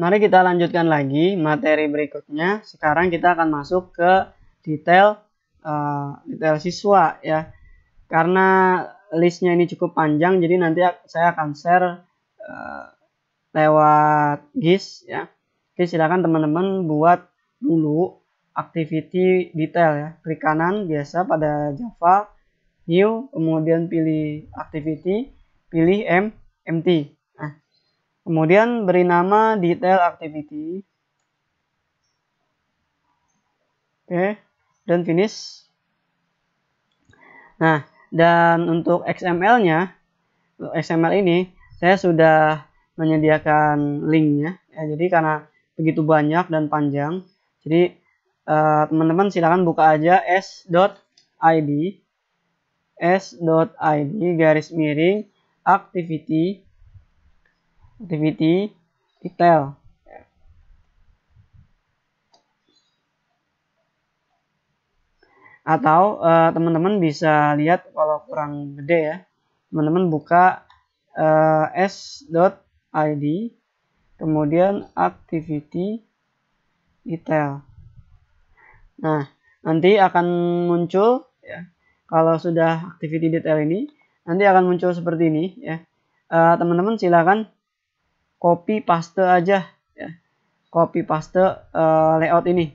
mari kita lanjutkan lagi materi berikutnya. Sekarang kita akan masuk ke detail uh, detail siswa ya. Karena listnya ini cukup panjang, jadi nanti saya akan share uh, lewat GIS ya. Oke, silakan teman-teman buat dulu activity detail ya. Klik kanan biasa pada Java, new, kemudian pilih activity, pilih M, MT. Kemudian beri nama detail activity. Oke, okay. dan finish. Nah, dan untuk XML-nya, XML ini saya sudah menyediakan linknya. Ya, jadi karena begitu banyak dan panjang, jadi eh, teman-teman uh, silakan buka aja s.id s.id garis miring activity activity detail atau eh, teman-teman uh, bisa lihat kalau kurang gede ya teman-teman buka uh, eh, s.id kemudian activity detail nah nanti akan muncul ya kalau sudah activity detail ini nanti akan muncul seperti ini ya eh, teman-teman uh, silakan copy paste aja ya. copy paste uh, layout ini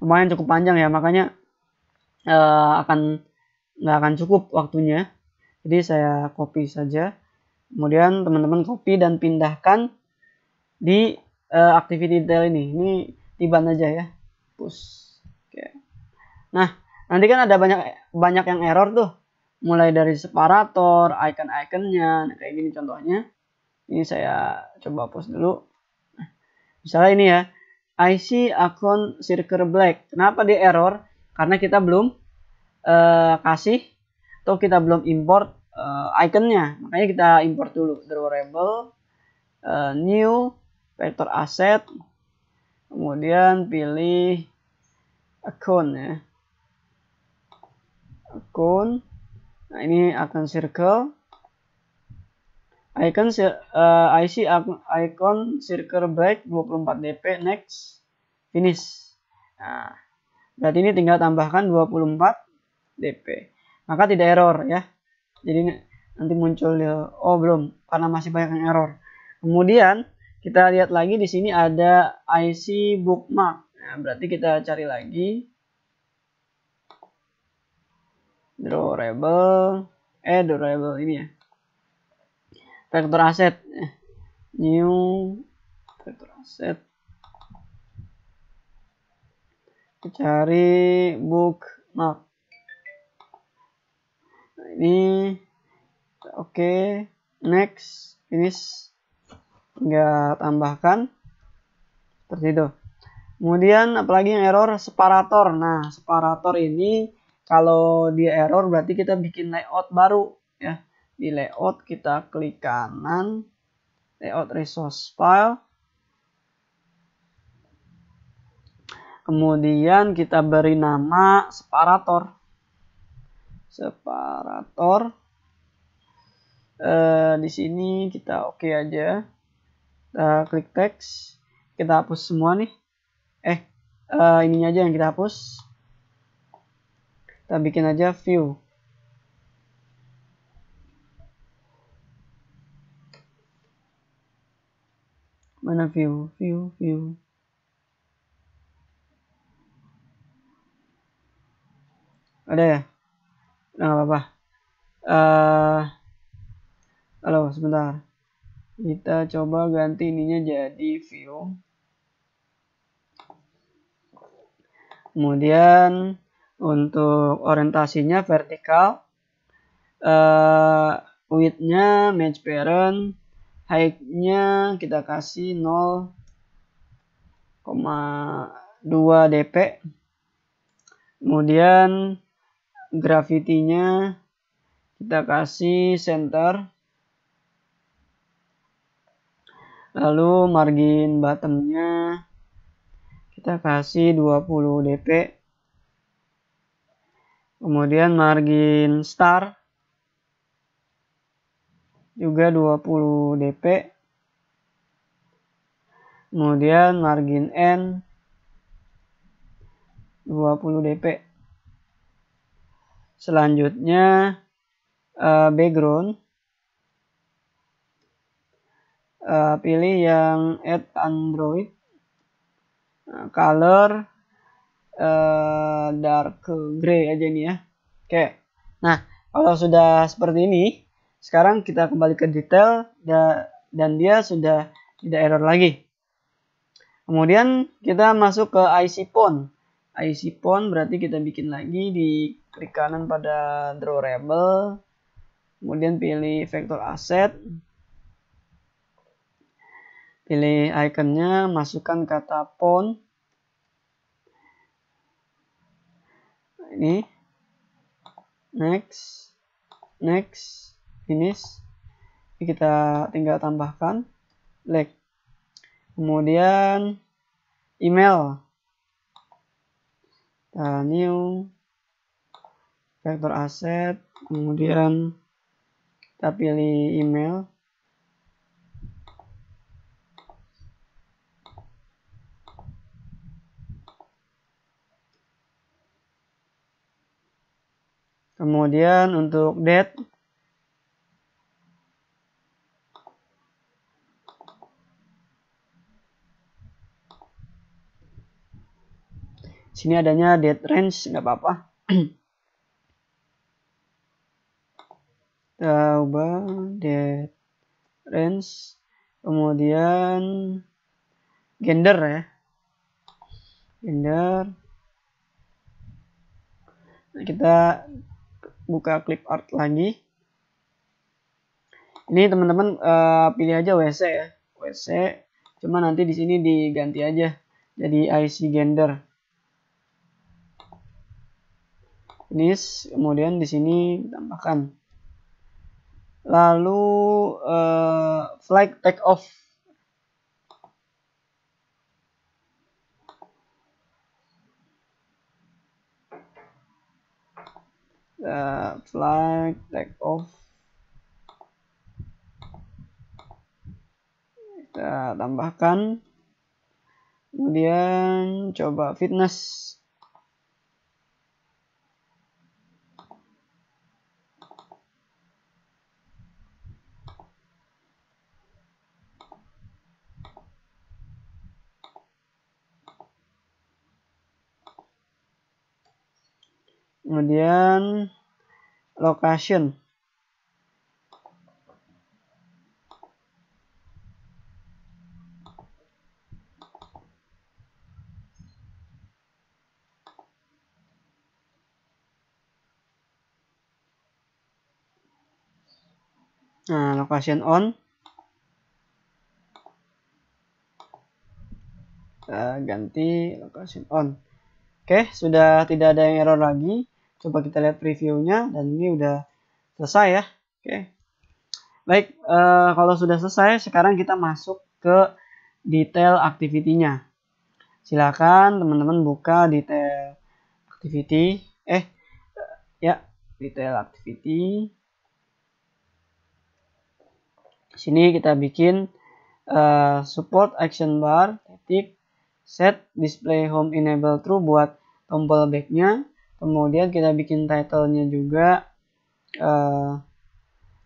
lumayan cukup panjang ya makanya uh, akan nggak akan cukup waktunya jadi saya copy saja kemudian teman-teman copy dan pindahkan di uh, activity detail ini ini tiban aja ya push okay. nah nanti kan ada banyak banyak yang error tuh mulai dari separator, icon-iconnya, nah, kayak gini contohnya. Ini saya coba hapus dulu. Misalnya ini ya, IC akun Circle Black. Kenapa dia error? Karena kita belum uh, kasih atau kita belum import uh, iconnya. Makanya kita import dulu drawable uh, new vector asset. Kemudian pilih akun ya. Akun Nah, ini akan circle. Icon uh, eh, IC icon circle break 24 dp next finish. Nah, berarti ini tinggal tambahkan 24 dp. Maka tidak error ya. Jadi nanti muncul oh belum karena masih banyak yang error. Kemudian kita lihat lagi di sini ada IC bookmark. Nah, berarti kita cari lagi drawable eh durable ini ya vector asset new vector asset cari bookmark nah, ini oke okay. next finish nggak tambahkan seperti itu kemudian apalagi yang error separator nah separator ini kalau dia error berarti kita bikin layout baru ya. Di layout kita klik kanan layout resource file. Kemudian kita beri nama separator. Separator. E, di sini kita oke okay aja. Kita klik teks. Kita hapus semua nih. Eh, e, ininya aja yang kita hapus kita bikin aja view mana view view view ada ya nah nggak apa-apa uh, halo sebentar kita coba ganti ininya jadi view kemudian untuk orientasinya vertikal uh, widthnya match parent heightnya kita kasih 0,2 dp kemudian gravity kita kasih center lalu margin bottom-nya kita kasih 20 dp Kemudian margin star juga 20 DP. Kemudian margin N 20 DP. Selanjutnya eh, background eh, pilih yang add Android. Eh, color Eh, dark Grey aja nih ya. Oke. Nah, kalau sudah seperti ini, sekarang kita kembali ke detail dan dia sudah tidak error lagi. Kemudian kita masuk ke IC phone. IC phone berarti kita bikin lagi di klik kanan pada drawable. Kemudian pilih Vector Asset, Pilih ikonnya, masukkan kata pon ini next next finish ini kita tinggal tambahkan like kemudian email kita new vector asset kemudian kita pilih email Kemudian untuk date sini adanya date range nggak apa-apa kita ubah date range kemudian gender ya gender nah, kita buka clip art lagi ini teman-teman uh, pilih aja WC ya WC cuma nanti di sini diganti aja jadi IC gender finish kemudian di sini tambahkan lalu uh, flag take off uh, flag take off kita tambahkan kemudian coba fitness kemudian location Nah, location on kita eh, ganti location on. Oke, sudah tidak ada yang error lagi coba kita lihat previewnya dan ini udah selesai ya oke baik uh, kalau sudah selesai sekarang kita masuk ke detail activity-nya silakan teman-teman buka detail activity eh ya detail activity sini kita bikin uh, support action bar titik set display home enable true buat tombol backnya kemudian kita bikin title-nya juga uh,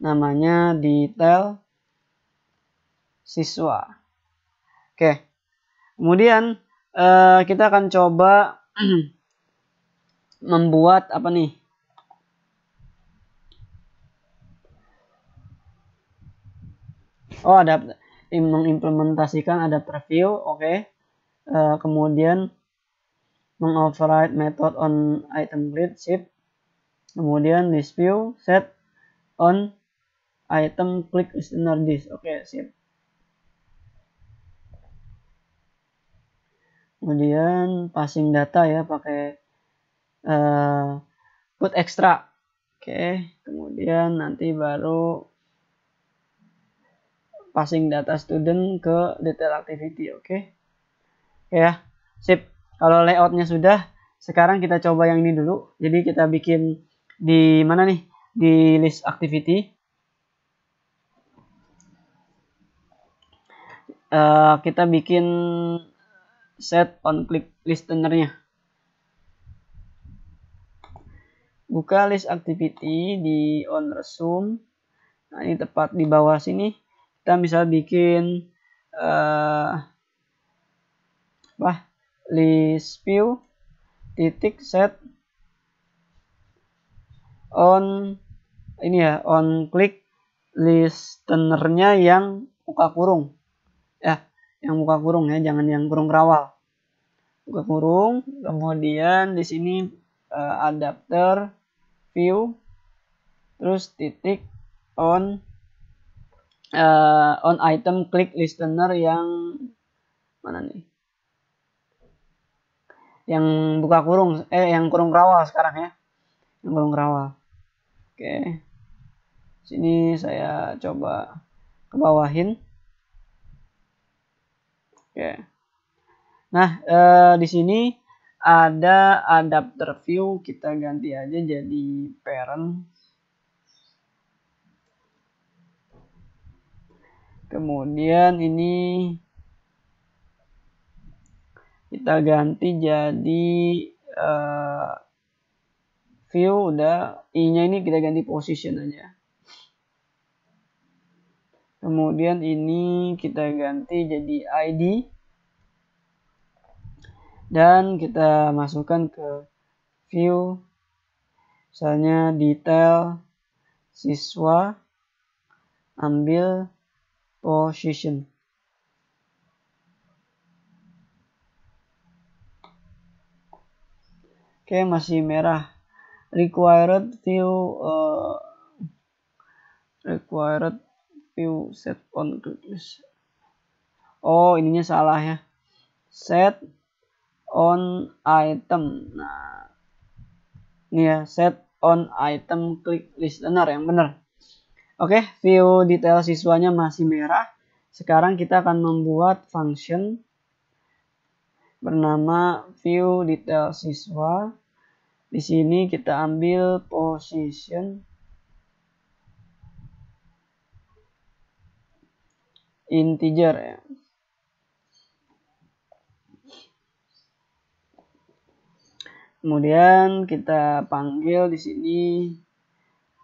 namanya detail siswa oke kemudian uh, kita akan coba membuat apa nih oh ada mengimplementasikan ada preview oke okay. uh, eh, kemudian mengoverride method on item grid shift kemudian list view set on item click listener disk oke okay, sip kemudian passing data ya pakai uh, eh, put extra oke okay. kemudian nanti baru passing data student ke detail activity oke okay? ya yeah. sip kalau layoutnya sudah, sekarang kita coba yang ini dulu. Jadi kita bikin di mana nih? Di list activity. Uh, kita bikin set on click listenernya. Buka list activity di on resume. Nah, ini tepat di bawah sini. Kita misal bikin uh, apa? list view titik set on ini ya on click listenernya yang muka kurung ya yang muka kurung ya jangan yang kurung rawal muka kurung kemudian di sini uh, adapter view terus titik on uh, on item click listener yang mana nih yang buka kurung eh yang kurung rawa sekarang ya yang kurung rawa oke sini saya coba kebawahin oke nah eh, di sini ada adapter view kita ganti aja jadi parent kemudian ini kita ganti jadi uh, view udah i-nya ini kita ganti position aja kemudian ini kita ganti jadi id dan kita masukkan ke view misalnya detail siswa ambil position Oke, masih merah. Required view uh, required view set on click Oh, ininya salah ya. Set on item. Nah, ini ya set on item click listener yang benar. Oke, view detail siswanya masih merah. Sekarang kita akan membuat function bernama view detail siswa di sini kita ambil position integer ya kemudian kita panggil di sini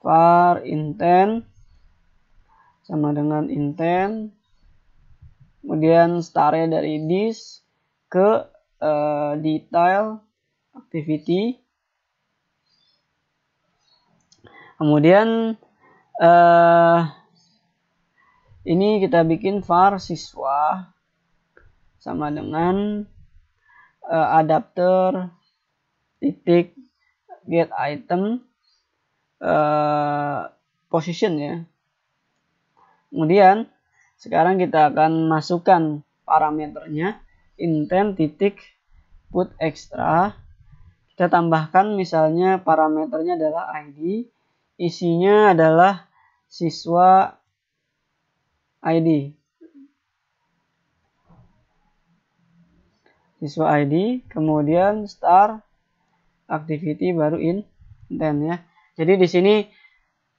var intent sama dengan intent kemudian startnya dari this ke uh, detail activity kemudian uh, ini kita bikin var siswa sama dengan uh, adapter titik get item uh, position ya kemudian sekarang kita akan masukkan parameternya intent titik put extra kita tambahkan misalnya parameternya adalah id isinya adalah siswa ID. Siswa ID, kemudian star activity baru in intent ya. Jadi di sini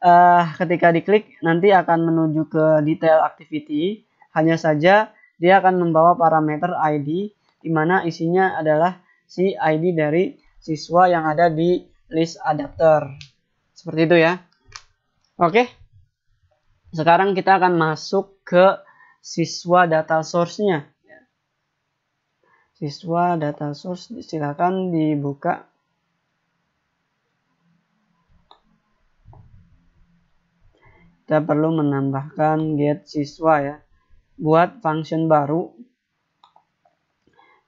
uh, ketika diklik nanti akan menuju ke detail activity. Hanya saja dia akan membawa parameter ID di mana isinya adalah si ID dari siswa yang ada di list adapter. Seperti itu ya. Oke. Sekarang kita akan masuk ke siswa data source-nya. Siswa data source silakan dibuka kita perlu menambahkan get siswa ya buat function baru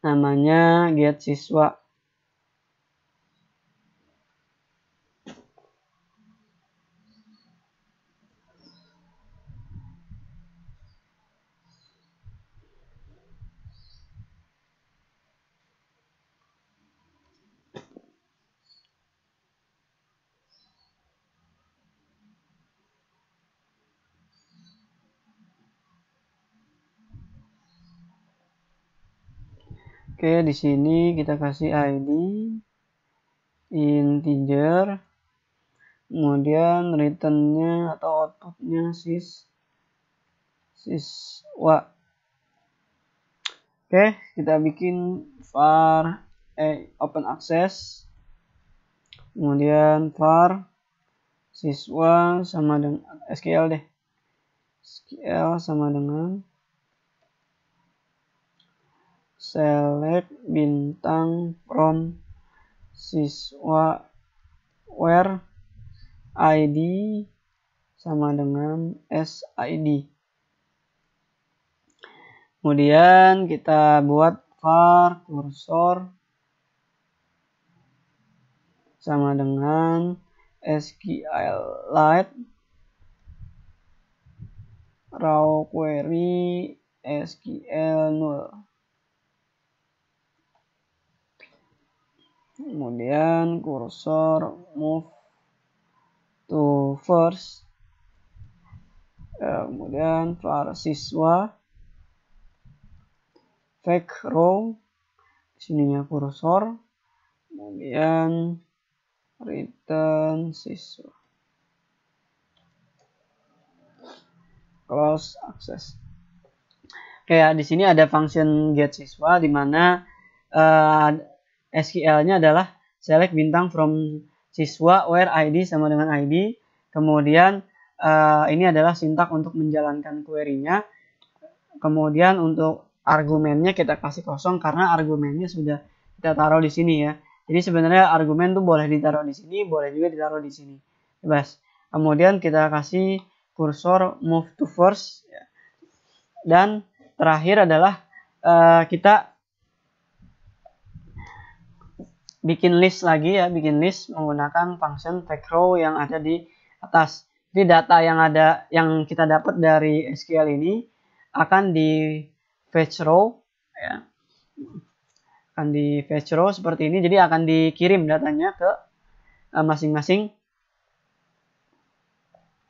namanya get siswa Oke, di sini kita kasih ID integer. Kemudian returnnya atau outputnya sis siswa. Oke, kita bikin var eh, open access. Kemudian var siswa sama dengan eh, SQL deh. SQL sama dengan select bintang from siswa where ID sama dengan SID. Kemudian kita buat var kursor sama dengan SQL light raw query SQL null. kemudian kursor move to first kemudian var siswa fake row sininya kursor kemudian return siswa close access Oke, di sini ada function get siswa di mana uh, SQL-nya adalah select bintang from siswa where ID sama dengan ID. Kemudian uh, ini adalah sintak untuk menjalankan query-nya. Kemudian untuk argumennya kita kasih kosong karena argumennya sudah kita taruh di sini ya. Jadi sebenarnya argumen tuh boleh ditaruh di sini, boleh juga ditaruh di sini. Bebas. Kemudian kita kasih kursor move to first dan terakhir adalah uh, kita bikin list lagi ya, bikin list menggunakan function take row yang ada di atas. Jadi data yang ada yang kita dapat dari SQL ini akan di fetch row ya. Akan di fetch row seperti ini. Jadi akan dikirim datanya ke eh, masing-masing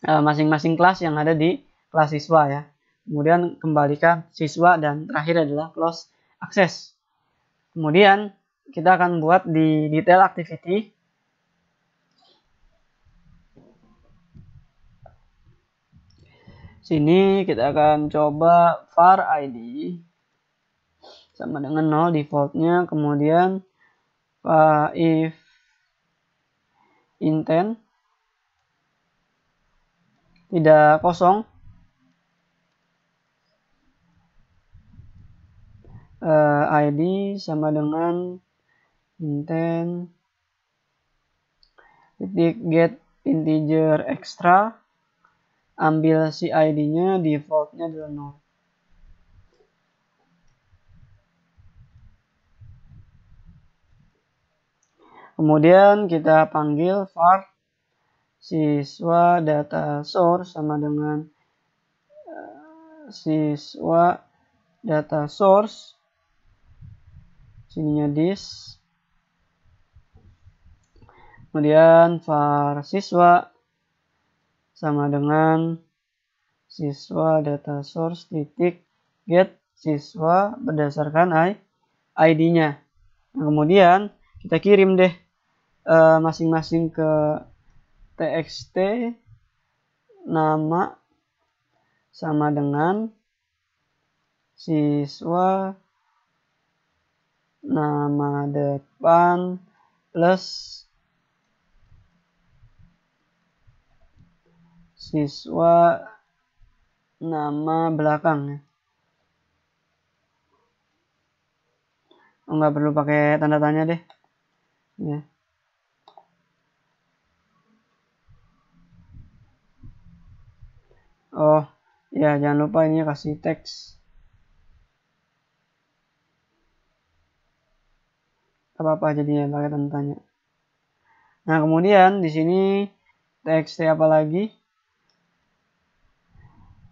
uh, masing-masing uh, kelas yang ada di kelas siswa ya. Kemudian kembalikan siswa dan terakhir adalah close access. Kemudian kita akan buat di detail activity sini kita akan coba var id sama dengan 0 defaultnya kemudian uh, if intent tidak kosong uh, id sama dengan intent titik get integer extra ambil si id-nya defaultnya adalah 0 kemudian kita panggil var siswa data source sama dengan eh, siswa data source sininya dis Kemudian var siswa sama dengan siswa data source titik get siswa berdasarkan ID-nya. Nah, kemudian kita kirim deh eh, masing-masing uh, ke txt nama sama dengan siswa nama depan plus siswa nama belakang ya. nggak perlu pakai tanda tanya deh ya oh ya jangan lupa ini kasih teks apa apa jadinya pakai tanda tanya nah kemudian di sini teks apa lagi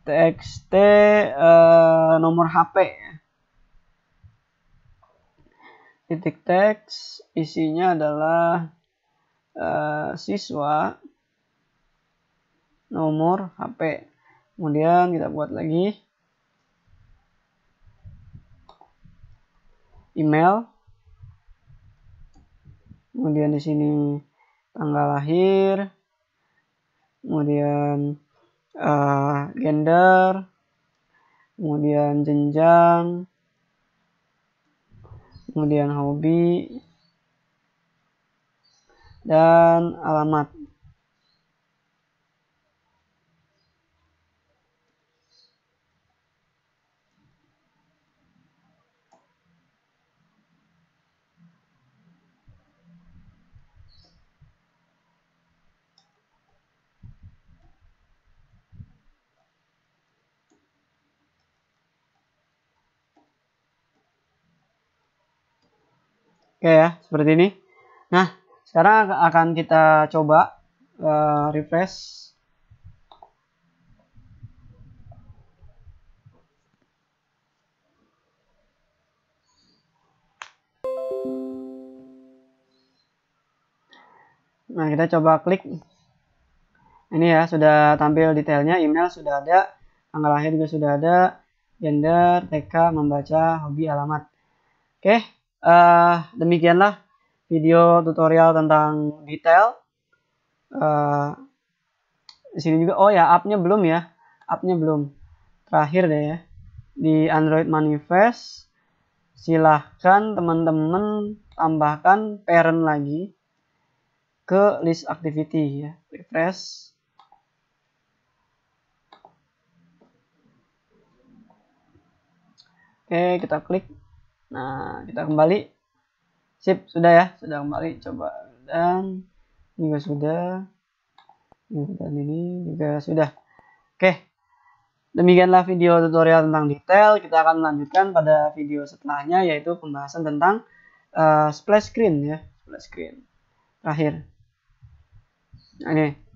txt uh, eh, nomor HP titik teks isinya adalah uh, siswa nomor HP kemudian kita buat lagi email kemudian di sini tanggal lahir kemudian uh, gender, kemudian jenjang, kemudian hobi, dan alamat. Oke ya, seperti ini. Nah, sekarang akan kita coba uh, refresh. Nah, kita coba klik. Ini ya, sudah tampil detailnya, email sudah ada, tanggal lahir juga sudah ada, gender, TK, membaca, hobi, alamat. Oke, uh, demikianlah video tutorial tentang detail. Uh, di sini juga, oh ya, up belum ya, up belum. Terakhir deh ya, di Android Manifest, silahkan teman-teman tambahkan parent lagi ke list activity ya, refresh. Oke, kita klik Nah, kita kembali. Sip, sudah ya, sudah kembali. Coba dan juga sudah. Dan ini juga sudah. Oke. Demikianlah video tutorial tentang detail. Kita akan lanjutkan pada video setelahnya yaitu pembahasan tentang uh, splash screen ya, splash screen. Terakhir. Nah, ini